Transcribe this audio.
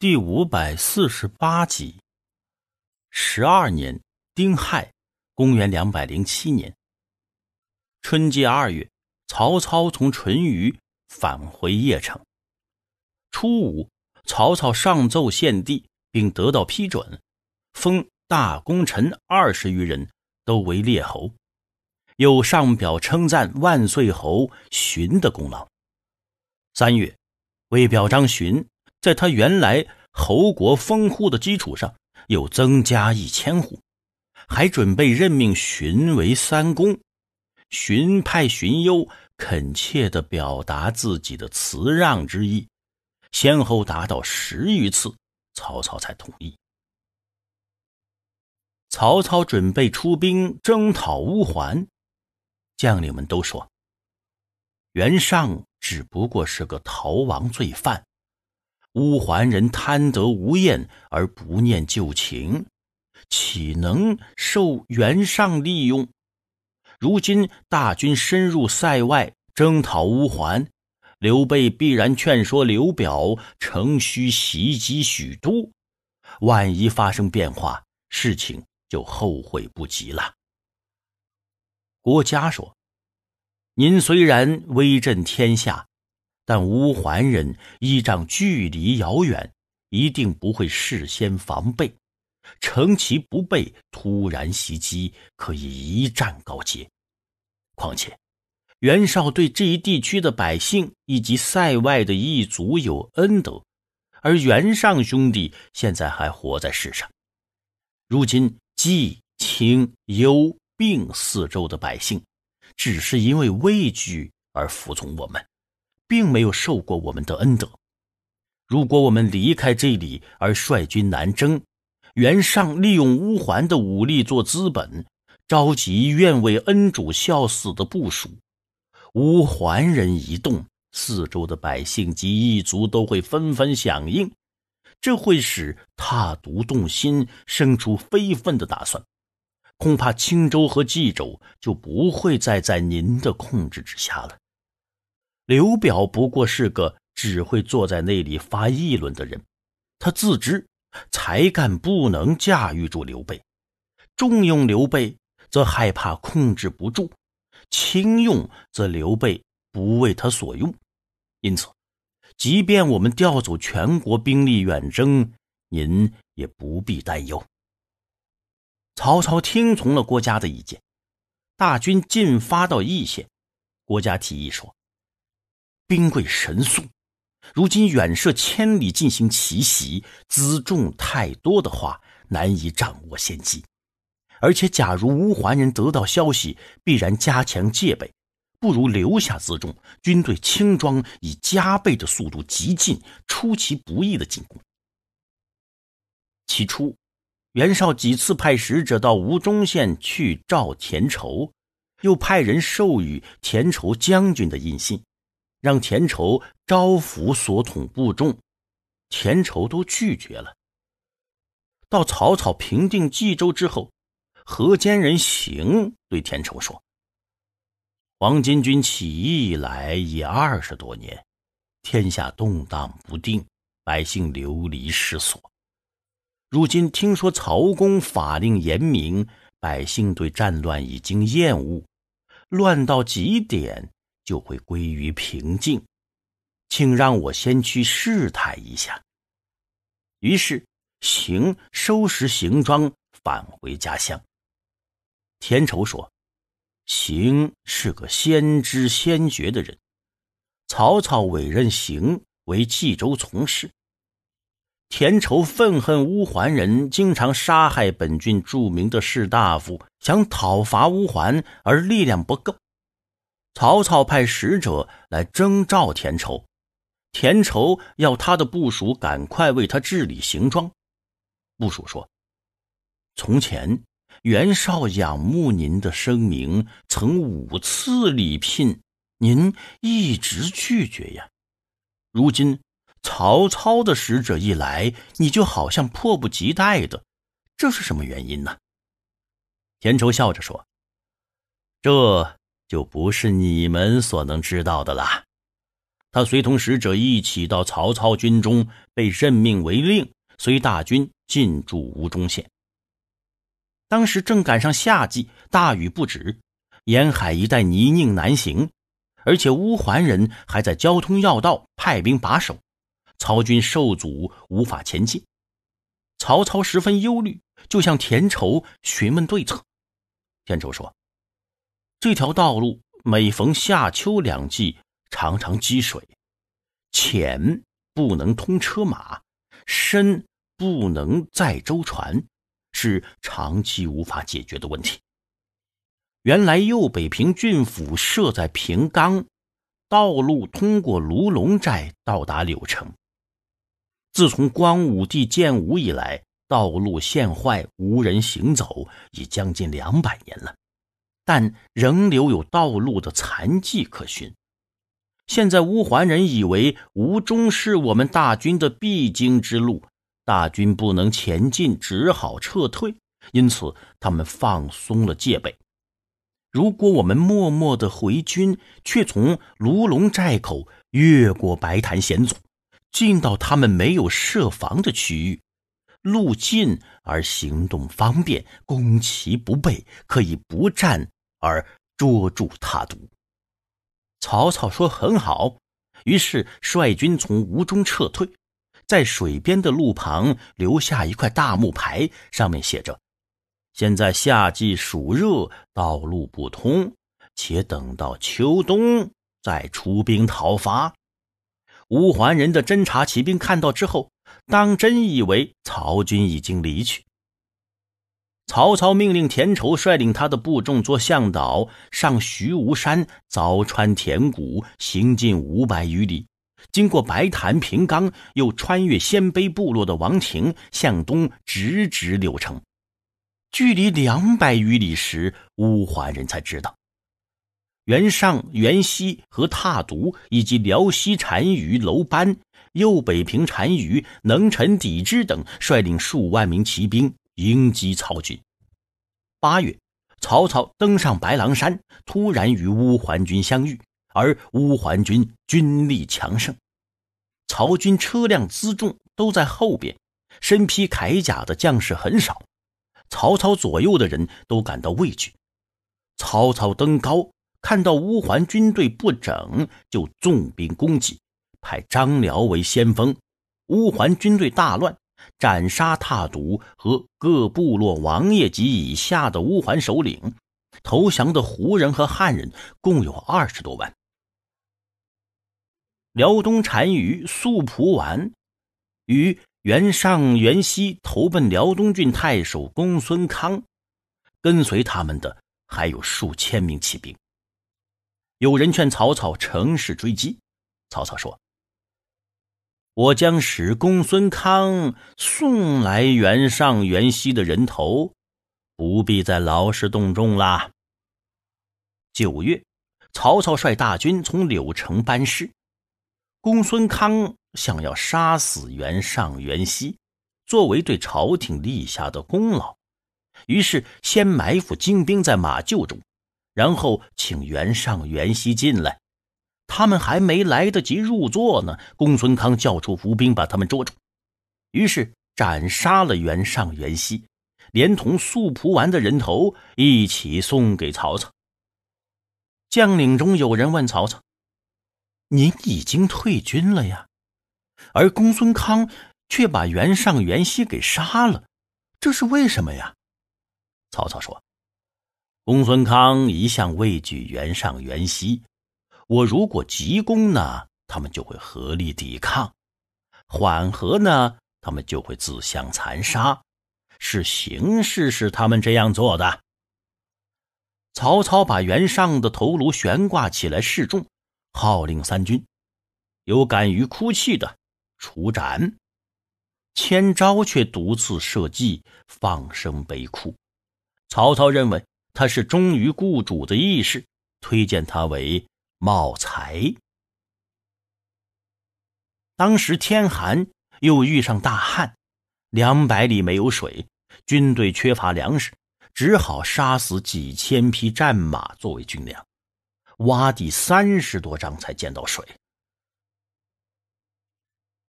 第五百四十八集。十二年，丁亥，公元两百零七年。春季二月，曹操从淳于返回邺城。初五，曹操上奏献帝，并得到批准，封大功臣二十余人都为列侯。又上表称赞万岁侯荀的功劳。三月，为表彰荀。在他原来侯国封户的基础上，又增加一千户，还准备任命荀为三公。荀派荀攸恳切地表达自己的辞让之意，先后达到十余次，曹操才同意。曹操准备出兵征讨乌桓，将领们都说：“袁尚只不过是个逃亡罪犯。”乌桓人贪得无厌而不念旧情，岂能受袁尚利用？如今大军深入塞外征讨乌桓，刘备必然劝说刘表乘虚袭击许都，万一发生变化，事情就后悔不及了。郭嘉说：“您虽然威震天下。”但乌桓人依仗距离遥远，一定不会事先防备，乘其不备突然袭击，可以一战告捷。况且，袁绍对这一地区的百姓以及塞外的异族有恩德，而袁尚兄弟现在还活在世上，如今冀、青、幽、并四周的百姓，只是因为畏惧而服从我们。并没有受过我们的恩德。如果我们离开这里而率军南征，袁尚利用乌桓的武力做资本，召集愿为恩主效死的部属，乌桓人一动，四周的百姓及异族都会纷纷响应，这会使踏顿动心，生出非分的打算，恐怕青州和冀州就不会再在您的控制之下了。刘表不过是个只会坐在那里发议论的人，他自知才干不能驾驭住刘备，重用刘备则害怕控制不住，轻用则刘备不为他所用，因此，即便我们调走全国兵力远征，您也不必担忧。曹操听从了郭嘉的意见，大军进发到易县，郭嘉提议说。兵贵神速，如今远涉千里进行奇袭，辎重太多的话，难以掌握先机。而且，假如乌桓人得到消息，必然加强戒备。不如留下辎重，军队轻装，以加倍的速度急进，出其不意的进攻。起初，袁绍几次派使者到吴中县去召田畴，又派人授予田畴将军的印信。让田畴招抚所统部众，田畴都拒绝了。到曹操平定冀州之后，河间人邢对田畴说：“王金军起义以来已二十多年，天下动荡不定，百姓流离失所。如今听说曹公法令严明，百姓对战乱已经厌恶，乱到极点。”就会归于平静，请让我先去试探一下。于是，行收拾行装返回家乡。田畴说：“行是个先知先觉的人，曹操委任行为冀州从事。田畴愤恨乌桓人经常杀害本郡著名的士大夫，想讨伐乌桓，而力量不够。”曹操派使者来征召田畴，田畴要他的部署赶快为他治理行装。部署说：“从前袁绍仰慕您的声名，曾五次礼聘您，一直拒绝呀。如今曹操的使者一来，你就好像迫不及待的，这是什么原因呢？”田畴笑着说：“这。”就不是你们所能知道的了。他随同使者一起到曹操军中，被任命为令，随大军进驻吴中县。当时正赶上夏季，大雨不止，沿海一带泥泞难行，而且乌桓人还在交通要道派兵把守，曹军受阻，无法前进。曹操十分忧虑，就向田畴询问对策。田畴说。这条道路每逢夏秋两季，常常积水，浅不能通车马，深不能载舟船，是长期无法解决的问题。原来右北平郡府设在平冈，道路通过卢龙寨到达柳城。自从光武帝建武以来，道路陷坏，无人行走，已将近两百年了。但仍留有道路的残迹可寻。现在乌桓人以为吴忠是我们大军的必经之路，大军不能前进，只好撤退，因此他们放松了戒备。如果我们默默的回军，却从卢龙寨口越过白潭险阻，进到他们没有设防的区域，路近而行动方便，攻其不备，可以不战。而捉住他毒。曹操说：“很好。”于是率军从吴中撤退，在水边的路旁留下一块大木牌，上面写着：“现在夏季暑热，道路不通，且等到秋冬再出兵讨伐。”吴桓人的侦察骑兵看到之后，当真以为曹军已经离去。曹操命令田畴率领他的部众做向导，上徐无山，凿穿田谷，行进五百余里，经过白潭、平冈，又穿越鲜卑部落的王庭，向东直指柳城。距离两百余里时，乌桓人才知道，袁尚、袁熙和踏顿以及辽西单于楼班、右北平单于能臣抵之等率领数万名骑兵。迎击曹军。八月，曹操登上白狼山，突然与乌桓军相遇，而乌桓军军力强盛，曹军车辆辎重都在后边，身披铠甲的将士很少，曹操左右的人都感到畏惧。曹操登高，看到乌桓军队不整，就重兵攻击，派张辽为先锋，乌桓军队大乱。斩杀踏毒和各部落王爷及以下的乌桓首领，投降的胡人和汉人共有二十多万。辽东单于素朴完于袁上袁西投奔辽东郡太守公孙康，跟随他们的还有数千名骑兵。有人劝曹操乘势追击，曹操说。我将使公孙康送来袁尚、袁熙的人头，不必再劳师动众啦。九月，曹操率大军从柳城班师，公孙康想要杀死袁尚、袁熙，作为对朝廷立下的功劳，于是先埋伏精兵在马厩中，然后请袁尚、袁熙进来。他们还没来得及入座呢，公孙康叫出伏兵把他们捉住，于是斩杀了袁尚、袁熙，连同素朴丸的人头一起送给曹操。将领中有人问曹操：“您已经退军了呀，而公孙康却把袁尚、袁熙给杀了，这是为什么呀？”曹操说：“公孙康一向畏惧袁尚、袁熙。”我如果急攻呢，他们就会合力抵抗；缓和呢，他们就会自相残杀。是形势使他们这样做的。曹操把袁尚的头颅悬挂起来示众，号令三军：有敢于哭泣的，处斩。千招却独自设计，放声悲哭。曹操认为他是忠于雇主的义士，推荐他为。冒才，当时天寒，又遇上大旱，两百里没有水，军队缺乏粮食，只好杀死几千匹战马作为军粮，挖地三十多丈才见到水。